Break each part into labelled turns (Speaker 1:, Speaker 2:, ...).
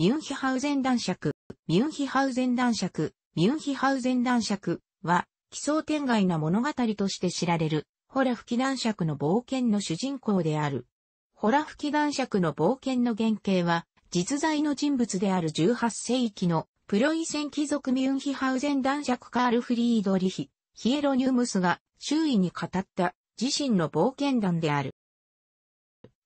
Speaker 1: ミュンヒハウゼン男爵、ミュンヒハウゼン男爵、ミュンヒハウゼン男爵は、奇想天外な物語として知られる、ホラ吹き男爵の冒険の主人公である。ホラ吹き男爵の冒険の原型は、実在の人物である18世紀のプロイセン貴族ミュンヒハウゼン男爵カール・フリードリヒ、ヒエロニウムスが周囲に語った自身の冒険団である。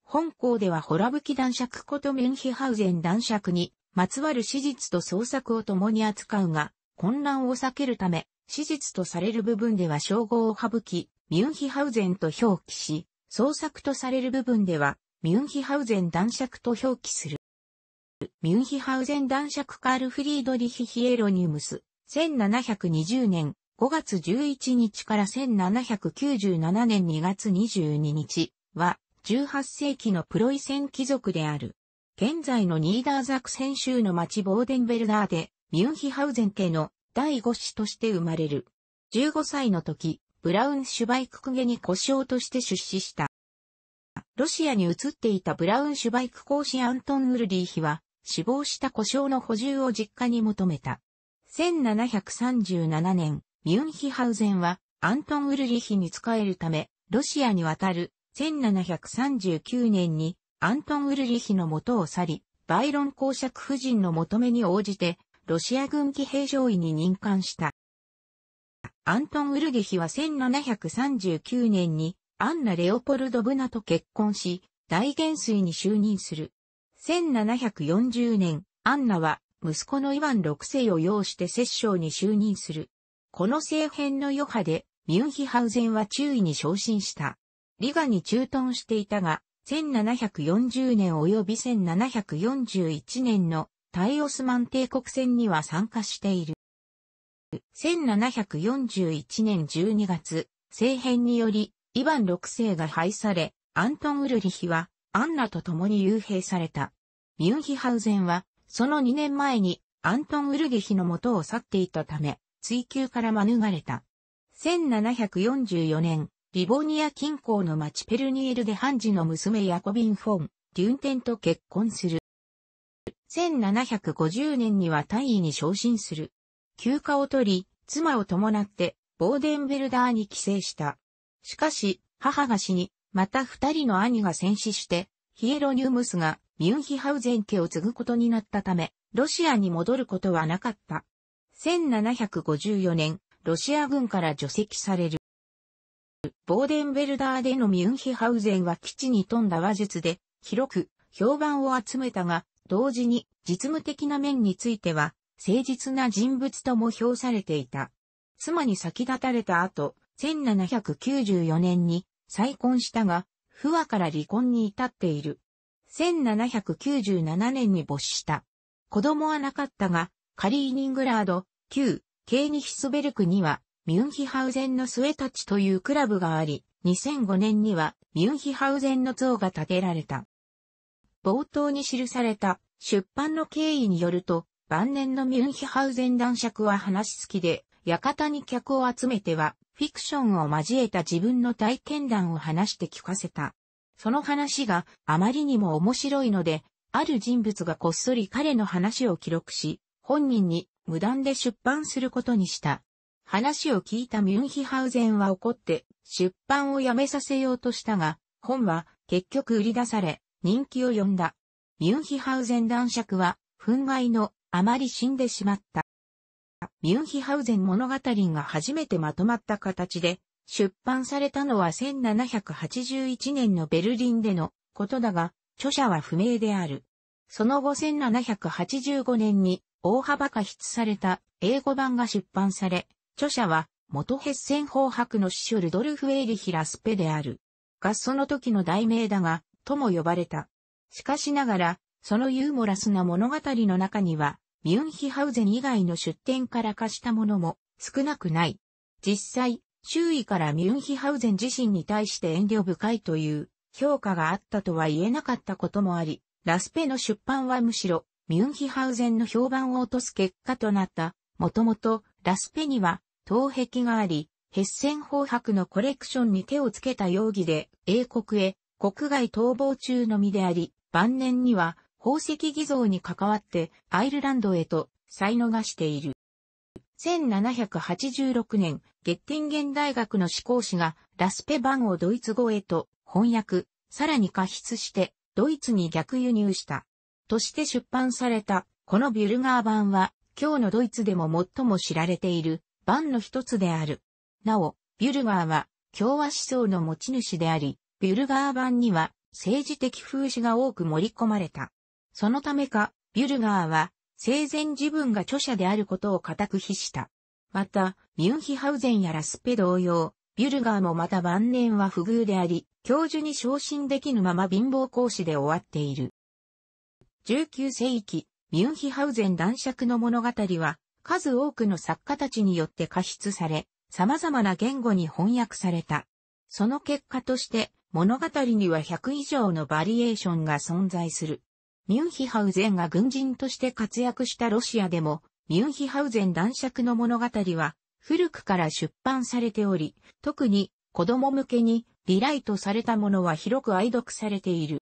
Speaker 1: 本校ではホラ吹き男爵ことメンヒハウゼン男爵に、まつわる史実と創作を共に扱うが、混乱を避けるため、史実とされる部分では称号を省き、ミュンヒハウゼンと表記し、創作とされる部分では、ミュンヒハウゼン男爵と表記する。ミュンヒハウゼン男爵カール・フリードリヒ・ヒエロニウムス、1720年5月11日から1797年2月22日は、18世紀のプロイセン貴族である。現在のニーダーザクセン州の町ボーデンベルダーで、ミュンヒハウゼン家の第五子として生まれる。15歳の時、ブラウン・シュバイクク家に故障として出資した。ロシアに移っていたブラウン・シュバイク公子アントン・ウルリーヒは、死亡した故障の補充を実家に求めた。1737年、ミュンヒハウゼンは、アントン・ウルリヒに仕えるため、ロシアに渡る1739年にアントン・ウルリヒの元を去り、バイロン公爵夫人の求めに応じて、ロシア軍騎兵上尉に任官した。アントン・ウルリヒは1739年にアンナ・レオポルド・ブナと結婚し、大元帥に就任する。1740年、アンナは息子のイワン6世を擁して摂政に就任する。この政変の余波で、ミュンヒハウゼンは注意に昇進した。リガに駐屯していたが、1740年及び1741年のイオスマン帝国戦には参加している。1741年12月、政変により、イヴァン6世が廃され、アントン・ウルリヒは、アンナと共に幽閉された。ミュンヒハウゼンは、その2年前に、アントン・ウルリヒの元を去っていたため、追及から免れた。1744年、リボニア近郊の町ペルニエルでハンジの娘ヤコビン・フォン、デュンテンと結婚する。1750年には大尉に昇進する。休暇を取り、妻を伴ってボーデンベルダーに帰省した。しかし、母が死に、また二人の兄が戦死して、ヒエロニウムスがミュンヒハウゼン家を継ぐことになったため、ロシアに戻ることはなかった。1754年、ロシア軍から除籍される。ボーデンベルダーでのミュンヒハウゼンは基地に富んだ話術で、広く評判を集めたが、同時に実務的な面については、誠実な人物とも評されていた。妻に先立たれた後、1794年に再婚したが、不和から離婚に至っている。1797年に没した。子供はなかったが、カリーニングラード、旧、ケーニヒスベルクには、ミュンヒハウゼンの末たちというクラブがあり、2005年にはミュンヒハウゼンの像が建てられた。冒頭に記された出版の経緯によると、晩年のミュンヒハウゼン男爵は話し好きで、館に客を集めては、フィクションを交えた自分の体験談を話して聞かせた。その話があまりにも面白いので、ある人物がこっそり彼の話を記録し、本人に無断で出版することにした。話を聞いたミュンヒハウゼンは怒って出版をやめさせようとしたが、本は結局売り出され、人気を呼んだ。ミュンヒハウゼン男爵は、憤慨のあまり死んでしまった。ミュンヒハウゼン物語が初めてまとまった形で、出版されたのは1781年のベルリンでのことだが、著者は不明である。その後1785年に大幅過筆された英語版が出版され、著者は、元ヘッセン法白の師書ルドルフ・エイリヒ・ラスペである。合その時の題名だが、とも呼ばれた。しかしながら、そのユーモラスな物語の中には、ミュンヒハウゼン以外の出典から貸したものも少なくない。実際、周囲からミュンヒハウゼン自身に対して遠慮深いという評価があったとは言えなかったこともあり、ラスペの出版はむしろミュンヒハウゼンの評判を落とす結果となった。もともとラスペには東壁があり、ヘッセン砲白のコレクションに手をつけた容疑で、英国へ国外逃亡中の身であり、晩年には宝石偽造に関わってアイルランドへと再逃している。1786年、ゲッティンゲン大学の志向士がラスペ版をドイツ語へと翻訳、さらに加筆してドイツに逆輸入した。として出版されたこのビュルガー版は今日のドイツでも最も知られている版の一つである。なお、ビュルガーは共和思想の持ち主であり、ビュルガー版には政治的風刺が多く盛り込まれた。そのためか、ビュルガーは生前自分が著者であることを固く否した。また、ミュンヒハウゼンやラスペ同様、ビュルガーもまた晩年は不遇であり、教授に昇進できぬまま貧乏講師で終わっている。19世紀、ミュンヒハウゼン男爵の物語は、数多くの作家たちによって加筆され、様々な言語に翻訳された。その結果として、物語には100以上のバリエーションが存在する。ミュンヒハウゼンが軍人として活躍したロシアでも、ミュンヒハウゼン男爵の物語は、古くから出版されており、特に子供向けにリライトされたものは広く愛読されている。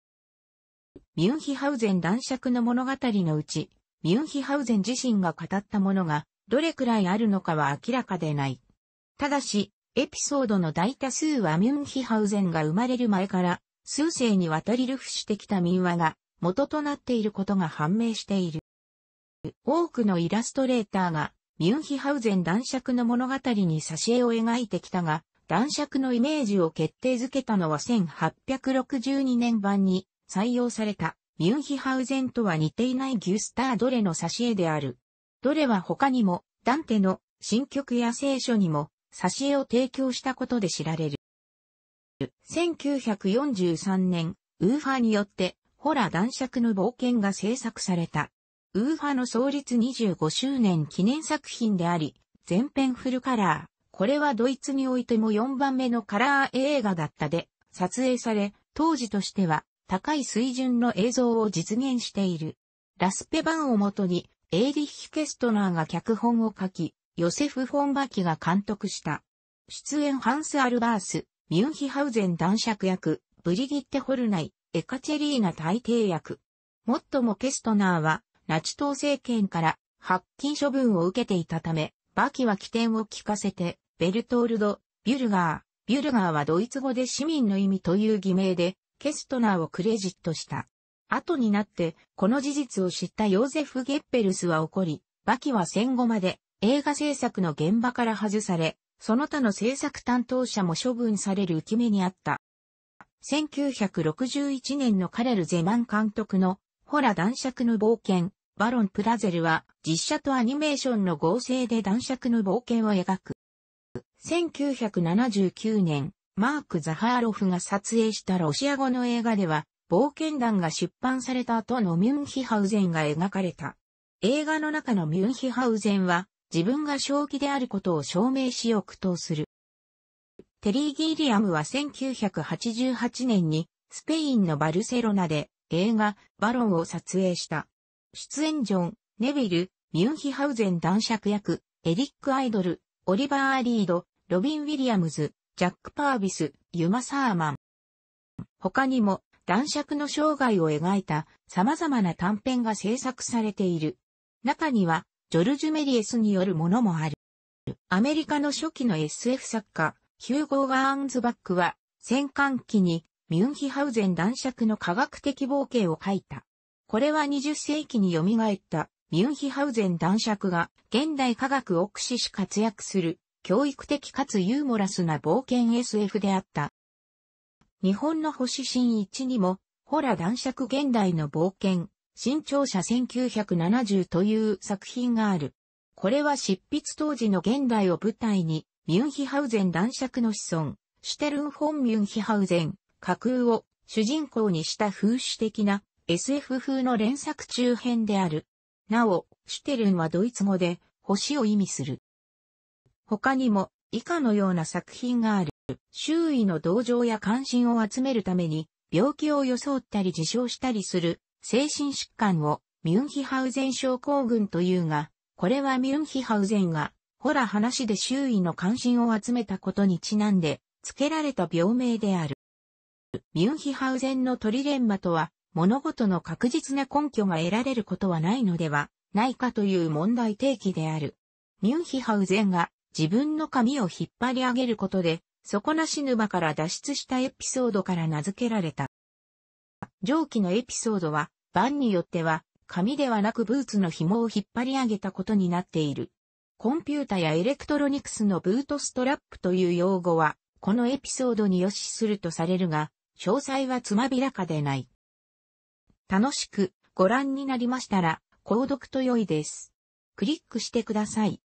Speaker 1: ミュンヒハウゼン男爵の物語のうち、ミュンヒハウゼン自身が語ったものが、どれくらいあるのかは明らかでない。ただし、エピソードの大多数はミュンヒハウゼンが生まれる前から、数世にわたり流フしてきた民話が元となっていることが判明している。多くのイラストレーターが、ミュンヒハウゼン男爵の物語に挿絵を描いてきたが、男爵のイメージを決定づけたのは1862年版に採用されたミュンヒハウゼンとは似ていないギュスター・ドレの挿絵である。ドレは他にも、ダンテの新曲や聖書にも、挿絵を提供したことで知られる。1943年、ウーファによって、ホラ男爵の冒険が制作された。ウーファの創立25周年記念作品であり、全編フルカラー。これはドイツにおいても4番目のカラー映画だったで、撮影され、当時としては高い水準の映像を実現している。ラスペ版をもとに、エイリッヒ・ケストナーが脚本を書き、ヨセフ・フォンバキが監督した。出演ハンス・アルバース、ミュンヒハウゼン男爵役、ブリギッテ・ホルナイ、エカチェリーナ大帝役。もっともケストナーは、ナチ党政権から発禁処分を受けていたため、バキは起点を聞かせて、ベルトールド、ビュルガー、ビュルガーはドイツ語で市民の意味という偽名で、ケストナーをクレジットした。後になって、この事実を知ったヨーゼフ・ゲッペルスは怒り、バキは戦後まで映画制作の現場から外され、その他の制作担当者も処分される浮き目にあった。1961年のカレル・ゼマン監督の、ホラ男爵の冒険、バロン・プラゼルは、実写とアニメーションの合成で男爵の冒険を描く。1979年、マーク・ザハーロフが撮影したロシア語の映画では、冒険団が出版された後のミュンヒハウゼンが描かれた。映画の中のミュンヒハウゼンは、自分が正気であることを証明しよ苦闘する。テリー・ギリアムは1988年に、スペインのバルセロナで映画、バロンを撮影した。出演ジョン、ネビル、ミュンヒハウゼン男爵役、エリック・アイドル、オリバー・アリード、ロビン・ウィリアムズ、ジャック・パービス、ユマ・サーマン。他にも、男爵の生涯を描いた様々な短編が制作されている。中には、ジョルジュ・メリエスによるものもある。アメリカの初期の SF 作家、ヒューゴー・ガーンズバックは、戦艦機にミュンヒハウゼン男爵の科学的冒険を書いた。これは20世紀に蘇ったミュンヒハウゼン男爵が現代科学を駆使し活躍する教育的かつユーモラスな冒険 SF であった。日本の星新一にも、ホラ男爵現代の冒険、新潮社1970という作品がある。これは執筆当時の現代を舞台に、ミュンヒハウゼン男爵の子孫、シュテルン・フォン・ミュンヒハウゼン、架空を主人公にした風刺的な SF 風の連作中編である。なお、シュテルンはドイツ語で星を意味する。他にも以下のような作品がある。周囲の同情や関心を集めるために、病気を装ったり自傷したりする、精神疾患をミュンヒハウゼン症候群というが、これはミュンヒハウゼンが、ほら話で周囲の関心を集めたことにちなんで、付けられた病名である。ミュンヒハウゼンのトリレンマとは、物事の確実な根拠が得られることはないのではないかという問題提起である。ミュンヒハウゼンが自分の髪を引っ張り上げることで、底なし沼から脱出したエピソードから名付けられた。上記のエピソードは、番によっては、紙ではなくブーツの紐を引っ張り上げたことになっている。コンピュータやエレクトロニクスのブートストラップという用語は、このエピソードに予視するとされるが、詳細はつまびらかでない。楽しくご覧になりましたら、購読と良いです。クリックしてください。